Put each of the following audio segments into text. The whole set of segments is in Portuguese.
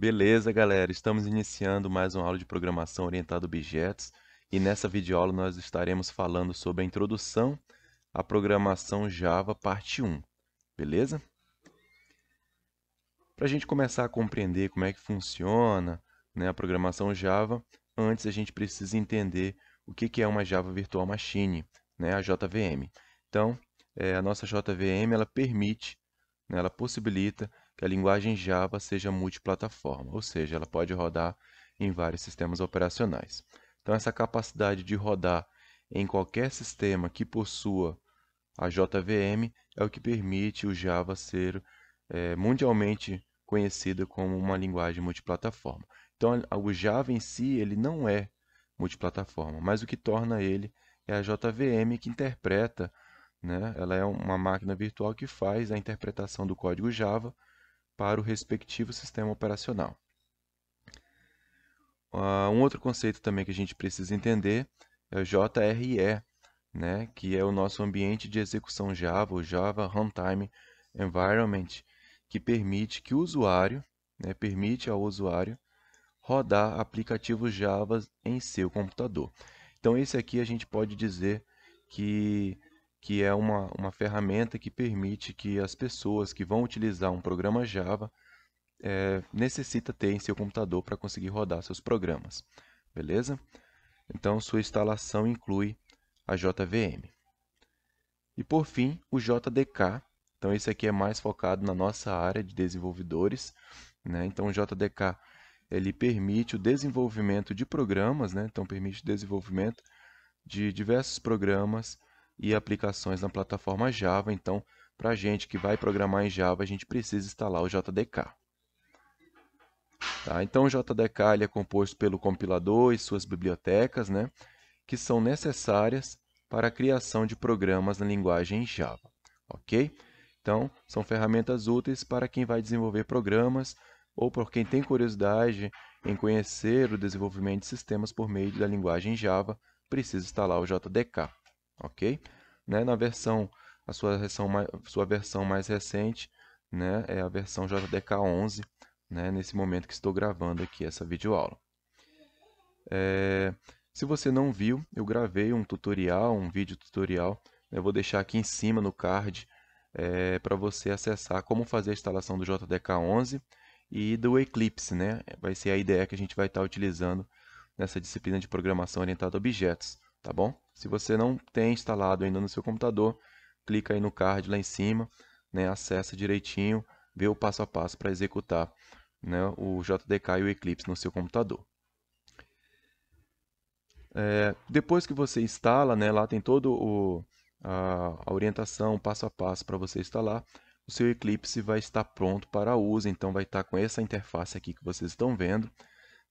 Beleza, galera. Estamos iniciando mais uma aula de programação orientada a objetos e nessa videoaula nós estaremos falando sobre a introdução à programação Java parte 1. Beleza? Para a gente começar a compreender como é que funciona né, a programação Java, antes a gente precisa entender o que é uma Java Virtual Machine, né, a JVM. Então, é, a nossa JVM ela permite, né, ela possibilita que a linguagem Java seja multiplataforma, ou seja, ela pode rodar em vários sistemas operacionais. Então, essa capacidade de rodar em qualquer sistema que possua a JVM é o que permite o Java ser é, mundialmente conhecido como uma linguagem multiplataforma. Então, o Java em si ele não é multiplataforma, mas o que torna ele é a JVM que interpreta, né? ela é uma máquina virtual que faz a interpretação do código Java para o respectivo sistema operacional. Uh, um outro conceito também que a gente precisa entender é o JRE, né, que é o nosso ambiente de execução Java, o Java Runtime Environment, que permite que o usuário, né, permite ao usuário rodar aplicativos Java em seu computador. Então esse aqui a gente pode dizer que que é uma, uma ferramenta que permite que as pessoas que vão utilizar um programa Java é, necessita ter em seu computador para conseguir rodar seus programas, beleza? Então, sua instalação inclui a JVM. E por fim, o JDK. Então, esse aqui é mais focado na nossa área de desenvolvedores. Né? Então, o JDK ele permite o desenvolvimento de programas, né? então permite o desenvolvimento de diversos programas e aplicações na plataforma Java. Então, para a gente que vai programar em Java, a gente precisa instalar o JDK. Tá? Então, o JDK ele é composto pelo compilador e suas bibliotecas, né? que são necessárias para a criação de programas na linguagem Java. Ok? Então, são ferramentas úteis para quem vai desenvolver programas ou por quem tem curiosidade em conhecer o desenvolvimento de sistemas por meio da linguagem Java, precisa instalar o JDK, ok? Né? Na versão, a sua versão mais, sua versão mais recente né? é a versão JDK11, né? nesse momento que estou gravando aqui essa videoaula. É... Se você não viu, eu gravei um tutorial, um vídeo tutorial, né, eu vou deixar aqui em cima no card é, para você acessar como fazer a instalação do JDK11 e do Eclipse, né? Vai ser a IDE que a gente vai estar utilizando nessa disciplina de programação orientada a objetos, tá bom? Se você não tem instalado ainda no seu computador, clica aí no card lá em cima, né, acessa direitinho, vê o passo a passo para executar né, o JDK e o Eclipse no seu computador. É, depois que você instala, né, lá tem todo o, a, a orientação passo a passo para você instalar, o seu Eclipse vai estar pronto para uso, então vai estar com essa interface aqui que vocês estão vendo,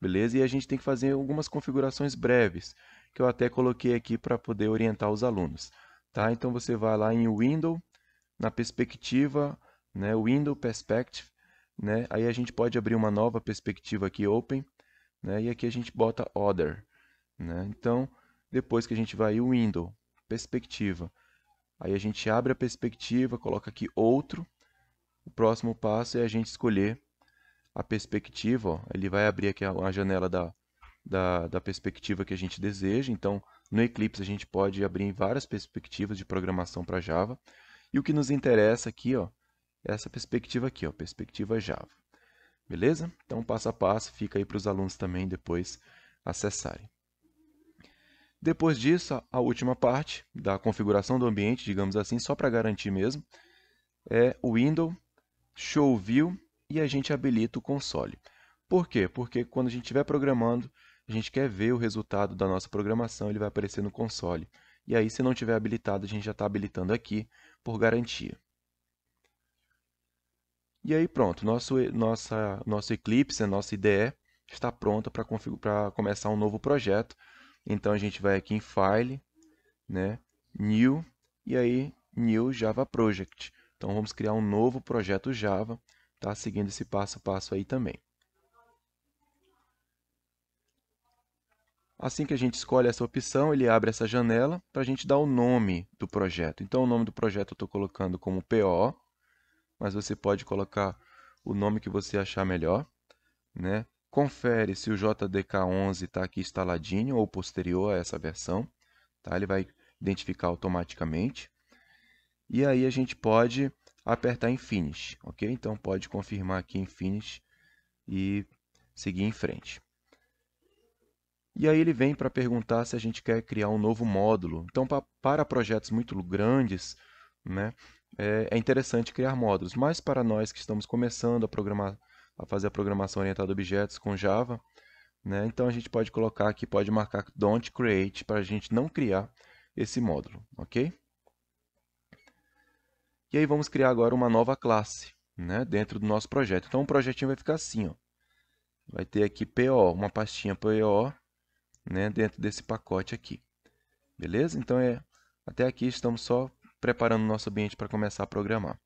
beleza? E a gente tem que fazer algumas configurações breves, que eu até coloquei aqui para poder orientar os alunos. Tá? Então você vai lá em Window, na perspectiva, né, Window Perspective, né? aí a gente pode abrir uma nova perspectiva aqui, Open, né? e aqui a gente bota Other. Né? Então, depois que a gente vai em Window, Perspectiva, aí a gente abre a perspectiva, coloca aqui Outro, o próximo passo é a gente escolher a perspectiva, ó, ele vai abrir aqui a, a janela da da, da perspectiva que a gente deseja. Então, no Eclipse a gente pode abrir várias perspectivas de programação para Java. E o que nos interessa aqui ó, é essa perspectiva aqui, ó, perspectiva Java. Beleza? Então, passo a passo, fica aí para os alunos também depois acessarem. Depois disso, a última parte da configuração do ambiente, digamos assim, só para garantir mesmo, é o Window, Show View e a gente habilita o console. Por quê? Porque quando a gente estiver programando, a gente quer ver o resultado da nossa programação, ele vai aparecer no console. E aí, se não tiver habilitado, a gente já está habilitando aqui por garantia. E aí pronto, nosso, nossa, nosso Eclipse, a nossa IDE, está pronta para começar um novo projeto. Então a gente vai aqui em File, né, New, e aí New Java Project. Então vamos criar um novo projeto Java, tá? seguindo esse passo a passo aí também. Assim que a gente escolhe essa opção, ele abre essa janela para a gente dar o nome do projeto. Então, o nome do projeto eu estou colocando como PO, mas você pode colocar o nome que você achar melhor. Né? Confere se o JDK11 está aqui instaladinho ou posterior a essa versão. Tá? Ele vai identificar automaticamente. E aí a gente pode apertar em Finish, ok? Então pode confirmar aqui em Finish e seguir em frente. E aí ele vem para perguntar se a gente quer criar um novo módulo. Então, pra, para projetos muito grandes, né, é, é, interessante criar módulos. Mas para nós que estamos começando a, programar, a fazer a programação orientada a objetos com Java, né, então a gente pode colocar aqui, pode marcar don't create para a gente não criar esse módulo, ok? E aí vamos criar agora uma nova classe né, dentro do nosso projeto. Então o projetinho vai ficar assim, ó. vai ter aqui PO, uma pastinha PO, né, dentro desse pacote aqui. Beleza? Então, é, até aqui estamos só preparando o nosso ambiente para começar a programar.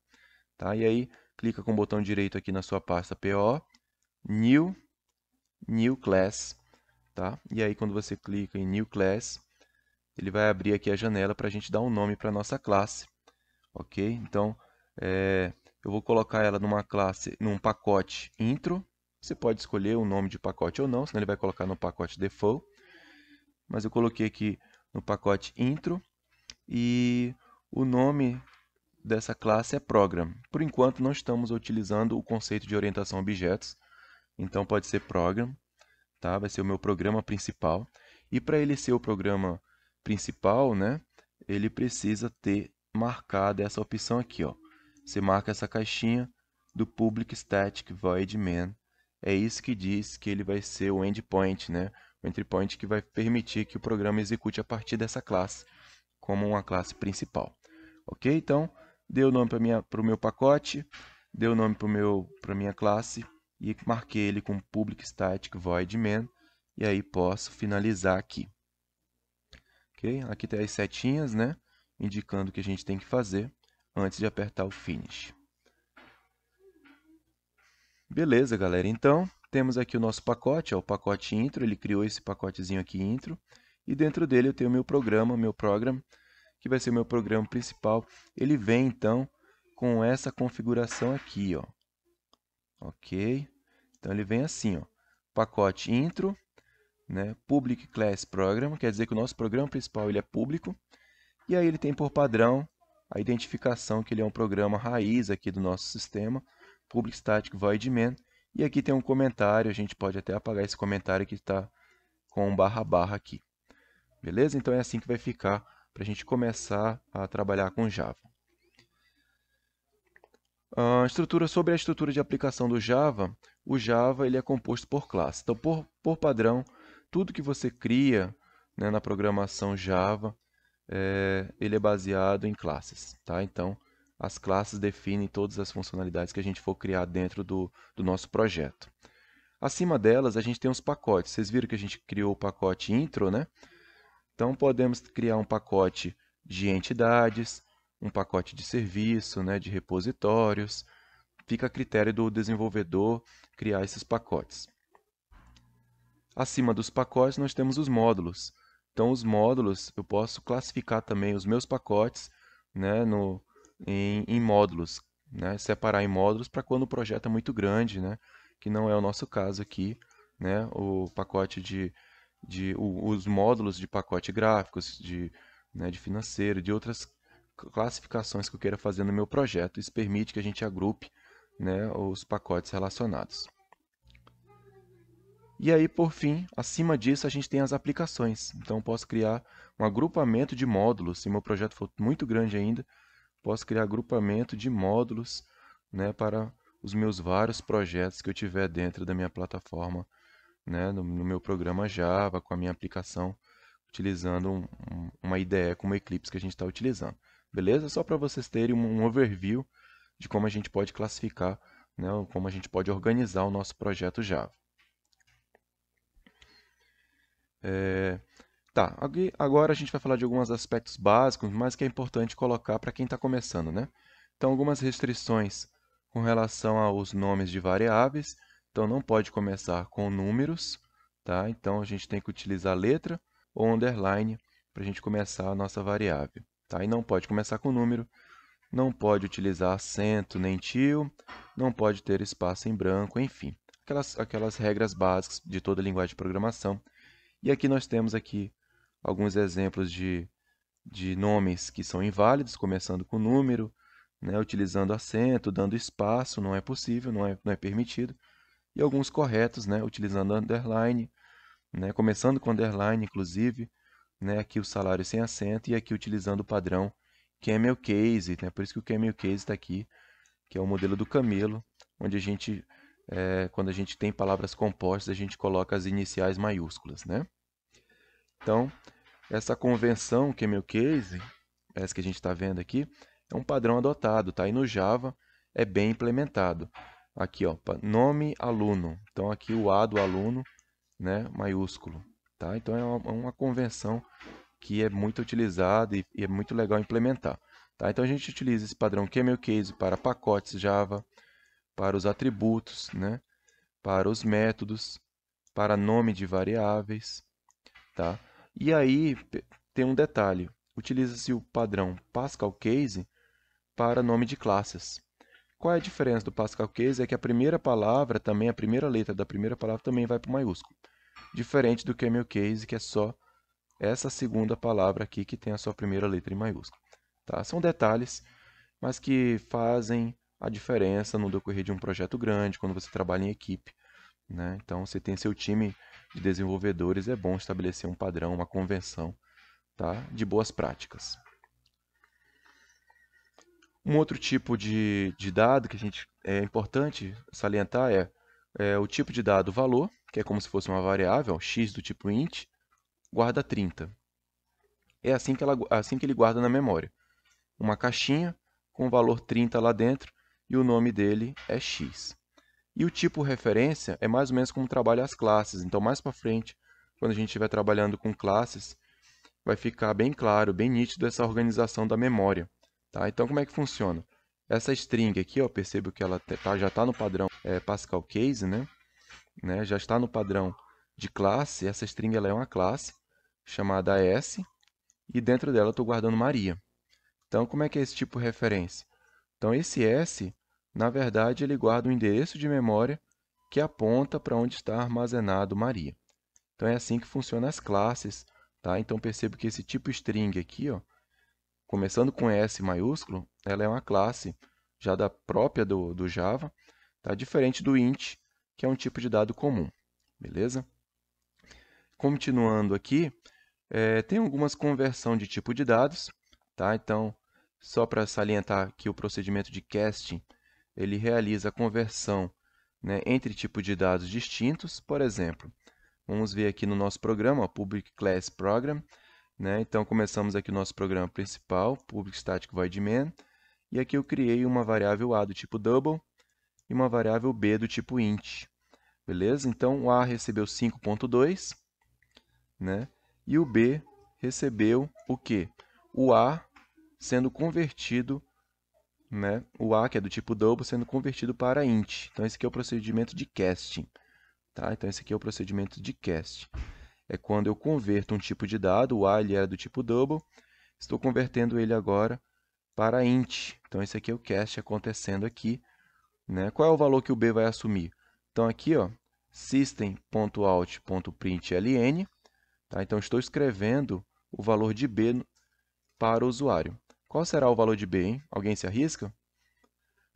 Tá? E aí, clica com o botão direito aqui na sua pasta PO, New, New Class. Tá? E aí, quando você clica em New Class, ele vai abrir aqui a janela para a gente dar um nome para a nossa classe. Ok? Então, é, eu vou colocar ela numa classe, num pacote intro. Você pode escolher o nome de pacote ou não, senão ele vai colocar no pacote default mas eu coloquei aqui no pacote intro e o nome dessa classe é program. Por enquanto não estamos utilizando o conceito de orientação a objetos, então pode ser program, tá? Vai ser o meu programa principal. E para ele ser o programa principal, né, ele precisa ter marcada essa opção aqui, ó. Você marca essa caixinha do public static void main. É isso que diz que ele vai ser o endpoint, né? o entry point que vai permitir que o programa execute a partir dessa classe como uma classe principal. Ok? Então, dei o nome para o meu pacote, dei o nome para a minha classe e marquei ele com public static void main e aí posso finalizar aqui. Ok? Aqui tem as setinhas, né? Indicando o que a gente tem que fazer antes de apertar o finish. Beleza, galera. Então, temos aqui o nosso pacote, ó, é o pacote intro, ele criou esse pacotezinho aqui intro. E dentro dele eu tenho meu programa, meu program, que vai ser meu programa principal. Ele vem então com essa configuração aqui, ó. Ok? Então ele vem assim, ó. Pacote intro, né? Public class program, quer dizer que o nosso programa principal ele é público. E aí ele tem por padrão a identificação que ele é um programa raiz aqui do nosso sistema, public static void main, e aqui tem um comentário, a gente pode até apagar esse comentário que está com um barra barra aqui. Beleza? Então é assim que vai ficar para a gente começar a trabalhar com Java. A estrutura sobre a estrutura de aplicação do Java, o Java ele é composto por classe. Então, por, por padrão, tudo que você cria né, na programação Java, é, ele é baseado em classes. Tá? Então, as classes definem todas as funcionalidades que a gente for criar dentro do, do nosso projeto. Acima delas, a gente tem os pacotes. Vocês viram que a gente criou o pacote intro, né? Então, podemos criar um pacote de entidades, um pacote de serviço, né, de repositórios. Fica a critério do desenvolvedor criar esses pacotes. Acima dos pacotes, nós temos os módulos. Então, os módulos, eu posso classificar também os meus pacotes né, no, em, em módulos, né? separar em módulos para quando o projeto é muito grande, né? que não é o nosso caso aqui, né? o pacote de, de o, os módulos de pacote gráficos, de, né, de financeiro, de outras classificações que eu queira fazer no meu projeto. Isso permite que a gente agrupe né, os pacotes relacionados. E aí, por fim, acima disso, a gente tem as aplicações. Então, eu posso criar um agrupamento de módulos. Se meu projeto for muito grande ainda, posso criar agrupamento de módulos né, para os meus vários projetos que eu tiver dentro da minha plataforma, né, no, no meu programa Java, com a minha aplicação, utilizando um, um, uma IDE como Eclipse que a gente está utilizando. Beleza? Só para vocês terem um, um overview de como a gente pode classificar, né, como a gente pode organizar o nosso projeto Java. É, Tá, agora a gente vai falar de alguns aspectos básicos, mas que é importante colocar para quem está começando, né? Então, algumas restrições com relação aos nomes de variáveis. Então, não pode começar com números, tá? Então, a gente tem que utilizar letra ou underline para a gente começar a nossa variável, tá? E não pode começar com número, não pode utilizar acento nem tio, não pode ter espaço em branco, enfim. Aquelas, aquelas regras básicas de toda linguagem de programação. E aqui nós temos aqui alguns exemplos de, de nomes que são inválidos, começando com número, né, utilizando acento, dando espaço, não é possível, não é, não é permitido. E alguns corretos, né, utilizando underline, né, começando com underline, inclusive, né, aqui o salário sem acento e aqui utilizando o padrão Camel Case, né, por isso que o Camel Case está aqui, que é o modelo do camelo, onde a gente, é, quando a gente tem palavras compostas, a gente coloca as iniciais maiúsculas. Né? Então, essa convenção que é meu case, essa que a gente está vendo aqui, é um padrão adotado, tá? E no Java é bem implementado. Aqui, ó, nome aluno. Então aqui o A do aluno, né, maiúsculo, tá? Então é uma, é uma convenção que é muito utilizada e, e é muito legal implementar. Tá? Então a gente utiliza esse padrão CamelCase é para pacotes Java, para os atributos, né? para os métodos, para nome de variáveis. Tá? E aí tem um detalhe: utiliza-se o padrão Pascal Case para nome de classes. Qual é a diferença do Pascal Case? É que a primeira palavra, também a primeira letra da primeira palavra, também vai para o maiúsculo. Diferente do Camel Case, que é só essa segunda palavra aqui que tem a sua primeira letra em maiúsculo. Tá? São detalhes, mas que fazem a diferença no decorrer de um projeto grande, quando você trabalha em equipe. Né? Então, você tem seu time de desenvolvedores, é bom estabelecer um padrão, uma convenção tá? de boas práticas. Um outro tipo de, de dado que a gente é importante salientar é, é o tipo de dado valor, que é como se fosse uma variável, x do tipo int, guarda 30. É assim que, ela, assim que ele guarda na memória. Uma caixinha com o valor 30 lá dentro e o nome dele é x. E o tipo referência é mais ou menos como trabalha as classes. Então, mais para frente, quando a gente estiver trabalhando com classes, vai ficar bem claro, bem nítido essa organização da memória. Tá? Então, como é que funciona? Essa string aqui, ó, percebo que ela tá, já está no padrão é, Pascal Case, né? né? Já está no padrão de classe. Essa string ela é uma classe chamada S e dentro dela estou guardando Maria. Então, como é que é esse tipo referência? Então, esse S na verdade, ele guarda um endereço de memória que aponta para onde está armazenado Maria. Então é assim que funcionam as classes, tá? Então percebo que esse tipo string aqui, ó, começando com S maiúsculo, ela é uma classe já da própria do, do Java, tá? diferente do int, que é um tipo de dado comum, beleza? Continuando aqui, é, tem algumas conversão de tipo de dados, tá? Então, só para salientar que o procedimento de casting ele realiza a conversão né, entre tipos de dados distintos. Por exemplo, vamos ver aqui no nosso programa, Public Class Program. Né? Então, começamos aqui o nosso programa principal, Public Static Void Man. E aqui eu criei uma variável A do tipo double e uma variável B do tipo int. Beleza? Então, o A recebeu 5.2, né? E o B recebeu o quê? O A sendo convertido né, o A, que é do tipo double, sendo convertido para int. Então, esse aqui é o procedimento de casting. Tá? Então, esse aqui é o procedimento de cast. É quando eu converto um tipo de dado, o A ele era do tipo double, estou convertendo ele agora para int. Então, esse aqui é o cast acontecendo aqui. Né? Qual é o valor que o B vai assumir? Então, aqui, ó, system.out.println, tá? então estou escrevendo o valor de B para o usuário. Qual será o valor de B, hein? Alguém se arrisca?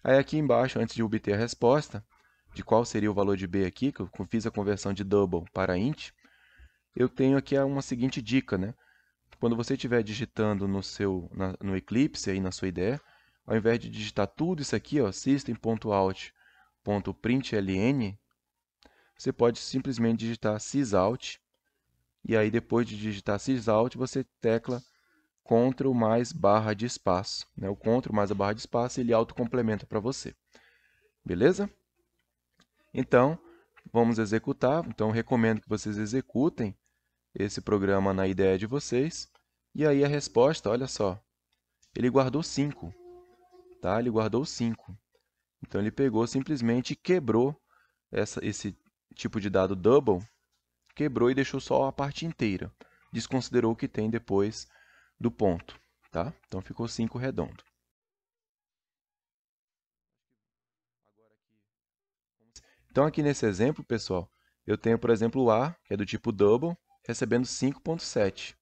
Aí aqui embaixo, antes de obter a resposta, de qual seria o valor de B aqui, que eu fiz a conversão de double para int, eu tenho aqui uma seguinte dica, né? Quando você estiver digitando no, seu, na, no Eclipse, aí na sua IDE, ao invés de digitar tudo isso aqui, ó, system.out.println, você pode simplesmente digitar sysout, e aí depois de digitar sysout, você tecla CTRL mais barra de espaço. Né? O CTRL mais a barra de espaço, ele autocomplementa para você. Beleza? Então, vamos executar. Então, recomendo que vocês executem esse programa na ideia de vocês. E aí a resposta, olha só, ele guardou 5. Tá? Ele guardou 5. Então, ele pegou simplesmente quebrou essa, esse tipo de dado double, quebrou e deixou só a parte inteira. Desconsiderou o que tem depois do ponto, tá? Então ficou 5 redondo. Então aqui nesse exemplo, pessoal, eu tenho, por exemplo, o A, que é do tipo double, recebendo 5.7.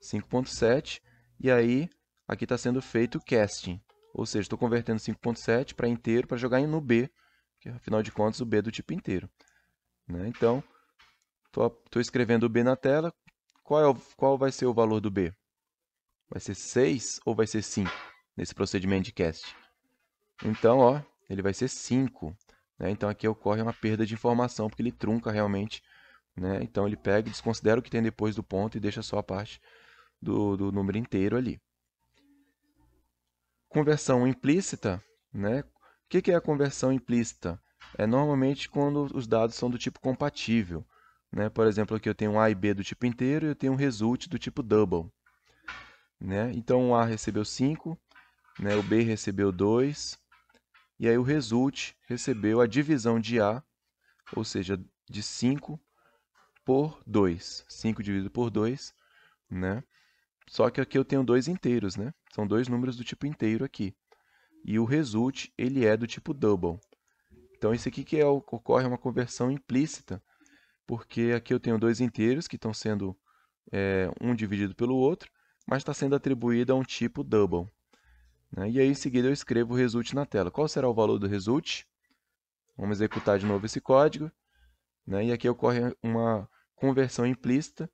5.7, e aí aqui está sendo feito o casting, ou seja, estou convertendo 5.7 para inteiro para jogar no B, que afinal de contas o B é do tipo inteiro. Né? Então, estou escrevendo o B na tela, qual, é o, qual vai ser o valor do B? Vai ser 6 ou vai ser 5 nesse procedimento de cast? Então, ó, ele vai ser 5. Né? Então aqui ocorre uma perda de informação, porque ele trunca realmente. Né? Então ele pega e desconsidera o que tem depois do ponto e deixa só a parte do, do número inteiro ali. Conversão implícita. Né? O que, que é a conversão implícita? É normalmente quando os dados são do tipo compatível. Né? Por exemplo, aqui eu tenho um A e B do tipo inteiro e eu tenho um result do tipo double. Né? Então o A recebeu 5, né? o B recebeu 2, e aí o resulte recebeu a divisão de A, ou seja, de 5 por 2. 5 dividido por 2, né? Só que aqui eu tenho dois inteiros, né? São dois números do tipo inteiro aqui. E o result, ele é do tipo double. Então, isso aqui que é, ocorre uma conversão implícita, porque aqui eu tenho dois inteiros que estão sendo é, um dividido pelo outro, mas está sendo atribuída a um tipo double. Né? E aí, em seguida, eu escrevo o result na tela. Qual será o valor do result? Vamos executar de novo esse código. Né? E aqui ocorre uma conversão implícita.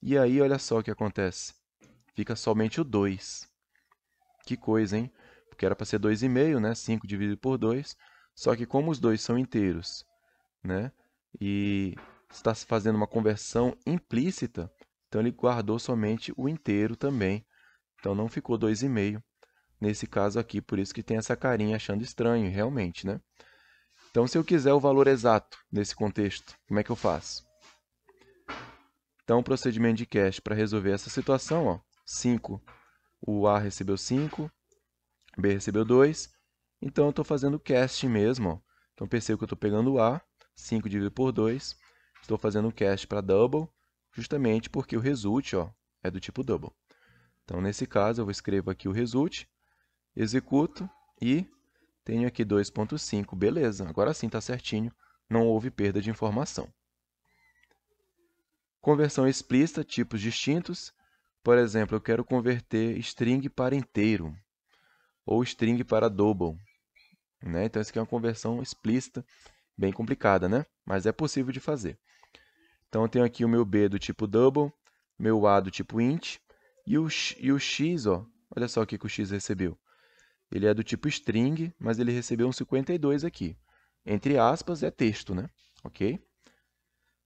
E aí, olha só o que acontece. Fica somente o 2. Que coisa, hein? Porque era para ser 2,5, né? 5 dividido por 2. Só que como os dois são inteiros, né? E está se fazendo uma conversão implícita, então ele guardou somente o inteiro também. Então não ficou 2,5 nesse caso aqui, por isso que tem essa carinha achando estranho, realmente, né? Então se eu quiser o valor exato nesse contexto, como é que eu faço? Então o procedimento de cash para resolver essa situação, ó, 5, o A recebeu 5, B recebeu 2, então eu estou fazendo cast mesmo. Ó. Então percebo que eu estou pegando o A, 5 dividido por 2, estou fazendo o cast para double, justamente porque o result ó, é do tipo double. Então, nesse caso, eu vou escrevo aqui o result, executo e tenho aqui 2.5, beleza, agora sim está certinho, não houve perda de informação. Conversão explícita, tipos distintos. Por exemplo, eu quero converter string para inteiro ou string para double. Né? Então, isso aqui é uma conversão explícita, bem complicada, né? mas é possível de fazer. Então eu tenho aqui o meu B do tipo double, meu A do tipo int, e o, e o X, ó, olha só o que, que o X recebeu. Ele é do tipo string, mas ele recebeu um 52 aqui. Entre aspas é texto, né? Ok?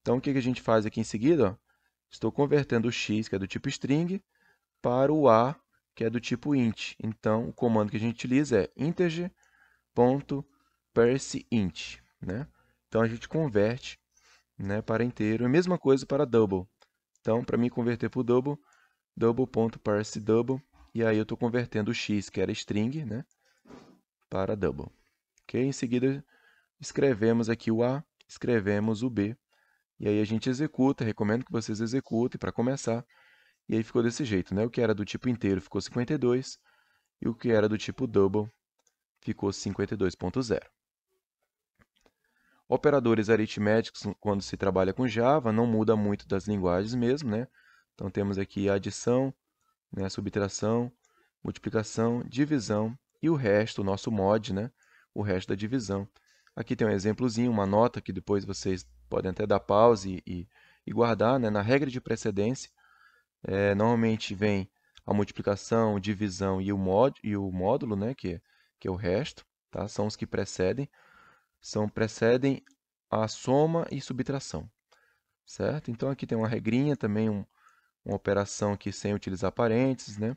Então o que, que a gente faz aqui em seguida? Ó? Estou convertendo o X, que é do tipo string, para o A, que é do tipo int. Então o comando que a gente utiliza é integer.parseInt, né? Então a gente converte né, para inteiro. A mesma coisa para double. Então, para mim converter para o double, double.parseDouble, double, e aí eu estou convertendo o x, que era string, né, para double. Okay? Em seguida, escrevemos aqui o A, escrevemos o B, e aí a gente executa, recomendo que vocês executem para começar, e aí ficou desse jeito, né? O que era do tipo inteiro ficou 52, e o que era do tipo double ficou 52.0. Operadores aritméticos, quando se trabalha com Java, não muda muito das linguagens mesmo, né? Então temos aqui adição, né, subtração, multiplicação, divisão e o resto, o nosso mod, né? O resto da divisão. Aqui tem um exemplozinho, uma nota que depois vocês podem até dar pause e, e guardar, né? Na regra de precedência, é, normalmente vem a multiplicação, divisão e o, mod, e o módulo, né? Que, é, que é o resto, tá? São os que precedem são precedem a soma e subtração, certo? Então aqui tem uma regrinha também, um, uma operação aqui sem utilizar parênteses, né?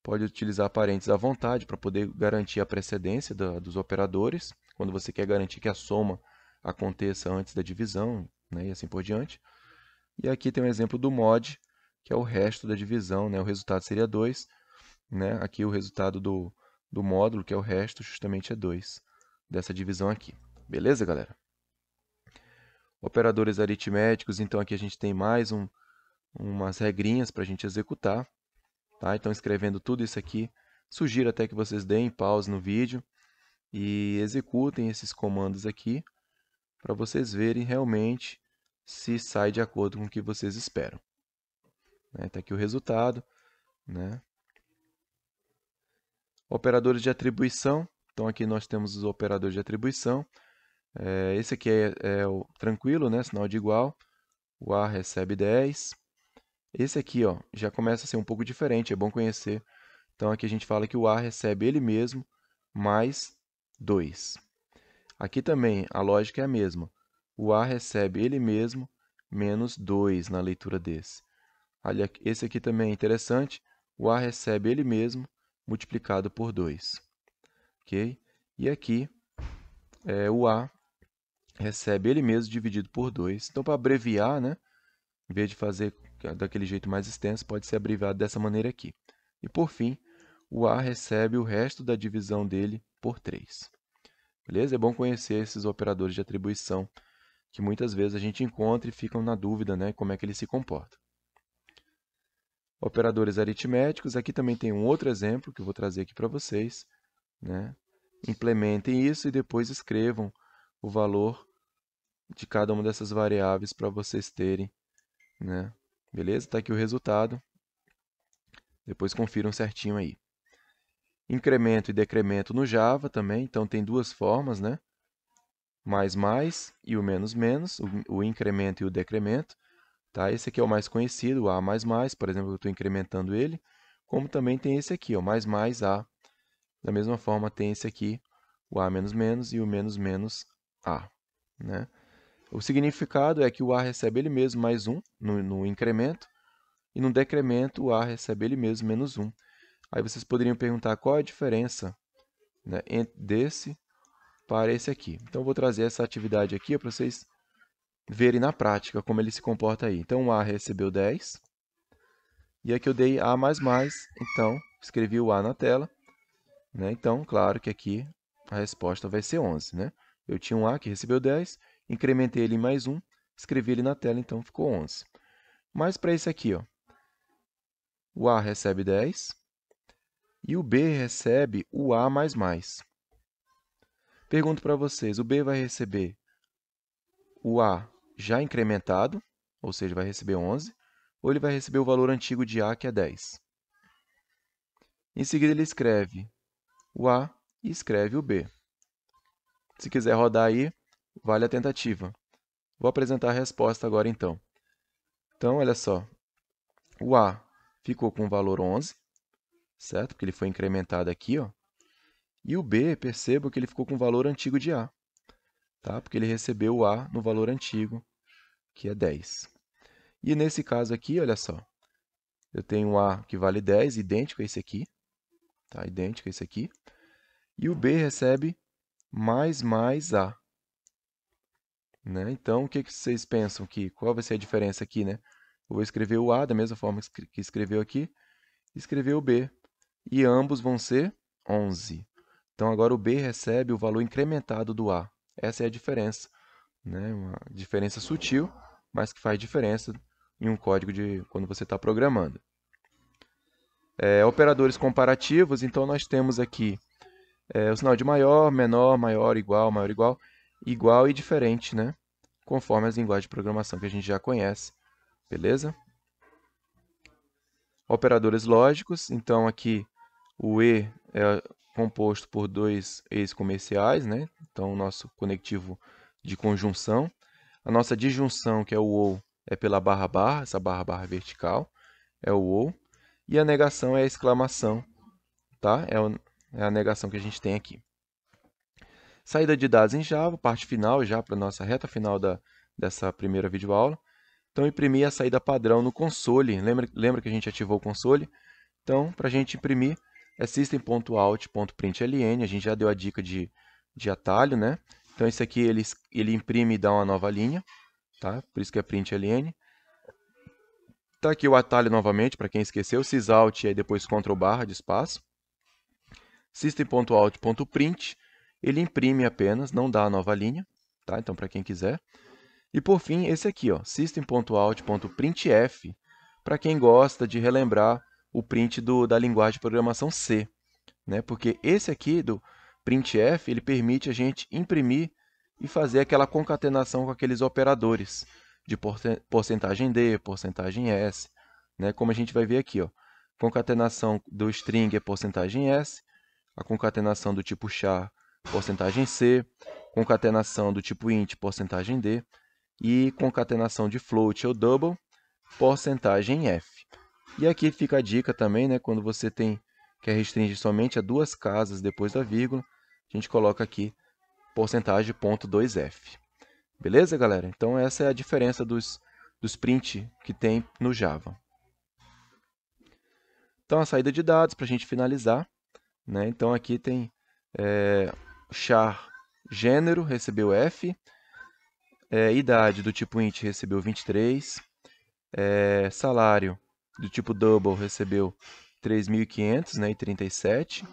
Pode utilizar parênteses à vontade para poder garantir a precedência dos operadores, quando você quer garantir que a soma aconteça antes da divisão, né? E assim por diante. E aqui tem um exemplo do mod, que é o resto da divisão, né? O resultado seria 2, né? Aqui o resultado do, do módulo, que é o resto, justamente é 2 dessa divisão aqui. Beleza, galera? Operadores aritméticos, então aqui a gente tem mais um, umas regrinhas para a gente executar. Tá? Então, escrevendo tudo isso aqui, sugiro até que vocês deem pause no vídeo e executem esses comandos aqui para vocês verem realmente se sai de acordo com o que vocês esperam. Está né? aqui o resultado. Né? Operadores de atribuição. Então, aqui nós temos os operadores de atribuição. É, esse aqui é, é, o tranquilo, né? sinal de igual. O A recebe 10. Esse aqui ó, já começa a ser um pouco diferente, é bom conhecer. Então, aqui a gente fala que o A recebe ele mesmo mais 2. Aqui também a lógica é a mesma. O A recebe ele mesmo menos 2 na leitura desse. Olha, esse aqui também é interessante. O A recebe ele mesmo multiplicado por 2. Okay? E aqui é, o A recebe ele mesmo dividido por 2. Então, para abreviar, né, em vez de fazer daquele jeito mais extenso, pode ser abreviado dessa maneira aqui. E, por fim, o A recebe o resto da divisão dele por 3. Beleza? É bom conhecer esses operadores de atribuição que muitas vezes a gente encontra e ficam na dúvida né, como é que eles se comportam. Operadores aritméticos, aqui também tem um outro exemplo que eu vou trazer aqui para vocês. Né? Implementem isso e depois escrevam o valor de cada uma dessas variáveis para vocês terem, né? Beleza? Está aqui o resultado. Depois confiram certinho aí. Incremento e decremento no Java também, então tem duas formas, né? Mais mais e o menos menos, o, incremento e o decremento. Tá? Esse aqui é o mais conhecido, o A++, por exemplo, eu estou incrementando ele. Como também tem esse aqui, o mais mais A. Da mesma forma tem esse aqui, o A-, menos menos e o menos menos a. Tá, né? O significado é que o A recebe ele mesmo mais um no, no incremento, e no decremento o A recebe ele mesmo menos um. Aí vocês poderiam perguntar qual é a diferença né, desse para esse aqui. Então, eu vou trazer essa atividade aqui para vocês verem na prática como ele se comporta aí. Então, o A recebeu 10, e aqui eu dei A++, então escrevi o A na tela. Né? Então, claro que aqui a resposta vai ser 11. Né? Eu tinha um A que recebeu 10, incrementei ele em mais 1, escrevi ele na tela, então ficou 11. Mas para esse aqui, ó, o A recebe 10 e o B recebe o A++. Pergunto para vocês, o B vai receber o A já incrementado, ou seja, vai receber 11, ou ele vai receber o valor antigo de A, que é 10. Em seguida, ele escreve o A e escreve o B. Se quiser rodar aí, vale a tentativa. Vou apresentar a resposta agora então. Então, olha só. O A ficou com o valor 11, certo? Porque ele foi incrementado aqui, ó. E o B, perceba que ele ficou com o valor antigo de A, tá? Porque ele recebeu o A no valor antigo, que é 10. E nesse caso aqui, olha só. Eu tenho um A que vale 10, idêntico a esse aqui, tá? Idêntico a esse aqui. E o B recebe mais mais A. Né? Então, o que, que vocês pensam que Qual vai ser a diferença aqui? Né? Eu vou escrever o A da mesma forma que escreveu aqui, escrever o B. E ambos vão ser 11. Então, agora o B recebe o valor incrementado do A. Essa é a diferença. Né? Uma diferença sutil, mas que faz diferença em um código de quando você está programando. É, operadores comparativos, então nós temos aqui é, o sinal de maior, menor, maior, igual, maior, igual, igual e diferente, né? Conforme as linguagens de programação que a gente já conhece, beleza? Operadores lógicos, então aqui o E é composto por dois E's comerciais, né? Então o nosso conectivo de conjunção. A nossa disjunção, que é o OU, é pela barra barra, essa barra barra vertical, é o OU. E a negação é a exclamação, tá? É o, é a negação que a gente tem aqui. Saída de dados em Java, parte final já para a nossa reta final da, dessa primeira videoaula. Então, imprimir a saída padrão no console. Lembra, lembra que a gente ativou o console? Então, para a gente imprimir, é system.out.println. A gente já deu a dica de, de atalho, né? Então, esse aqui ele, ele imprime e dá uma nova linha, tá? Por isso que é println. Está aqui o atalho novamente, para quem esqueceu, sysout e aí depois ctrl barra de espaço system.out.print, ele imprime apenas, não dá a nova linha, tá? Então, para quem quiser. E por fim, esse aqui, ó, system.out.printf, para quem gosta de relembrar o print do, da linguagem de programação C, né? Porque esse aqui do printf, ele permite a gente imprimir e fazer aquela concatenação com aqueles operadores de porcentagem D, porcentagem S, né? Como a gente vai ver aqui, ó. Concatenação do string é porcentagem S, a concatenação do tipo char, porcentagem C, concatenação do tipo int, porcentagem D, e concatenação de float ou double, porcentagem F. E aqui fica a dica também, né, quando você tem quer restringir somente a duas casas depois da vírgula, a gente coloca aqui porcentagem ponto 2F. Beleza, galera? Então essa é a diferença dos, dos print que tem no Java. Então a saída de dados, para a gente finalizar, né? Então aqui tem é, char gênero recebeu F, é, idade do tipo int recebeu 23, é, salário do tipo double recebeu 3.500 né, e 37,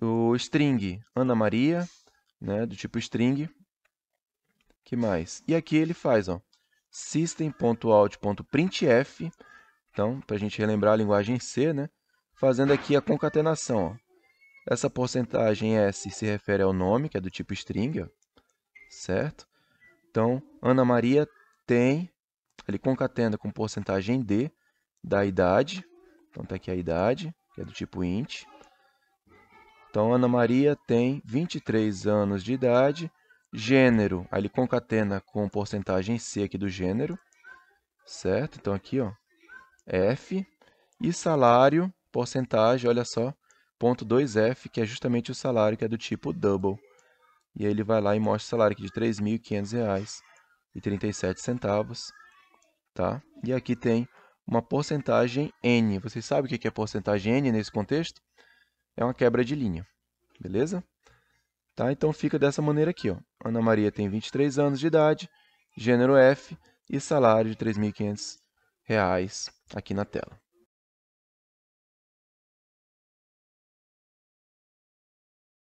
o string Ana Maria, né, do tipo string, que mais? E aqui ele faz ó, system.out.printf, então para a gente relembrar a linguagem C, né, fazendo aqui a concatenação. Ó. Essa porcentagem S se refere ao nome, que é do tipo string, ó, certo? Então, Ana Maria tem, ele concatena com porcentagem D da idade. Então, está aqui a idade, que é do tipo int. Então, Ana Maria tem 23 anos de idade. Gênero, aí ele concatena com porcentagem C aqui do gênero, certo? Então, aqui, ó, F. E salário, porcentagem, olha só, ponto f que é justamente o salário que é do tipo double. E aí ele vai lá e mostra o salário aqui de R$ 3.500,37, tá? E aqui tem uma porcentagem N. Vocês sabem o que é porcentagem N nesse contexto? É uma quebra de linha, beleza? Tá? Então fica dessa maneira aqui, ó. Ana Maria tem 23 anos de idade, gênero F e salário de R$ 3.500 aqui na tela.